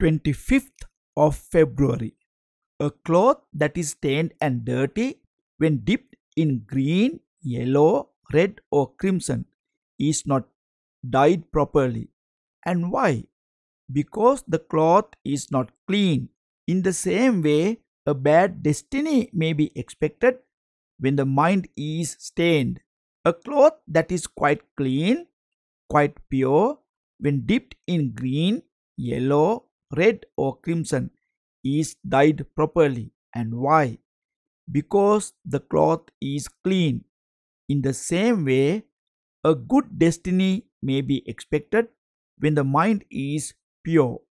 25th of February. A cloth that is stained and dirty when dipped in green, yellow, red or crimson is not dyed properly. And why? Because the cloth is not clean. In the same way, a bad destiny may be expected when the mind is stained. A cloth that is quite clean, quite pure, when dipped in green, yellow, red or crimson is dyed properly and why? Because the cloth is clean. In the same way, a good destiny may be expected when the mind is pure.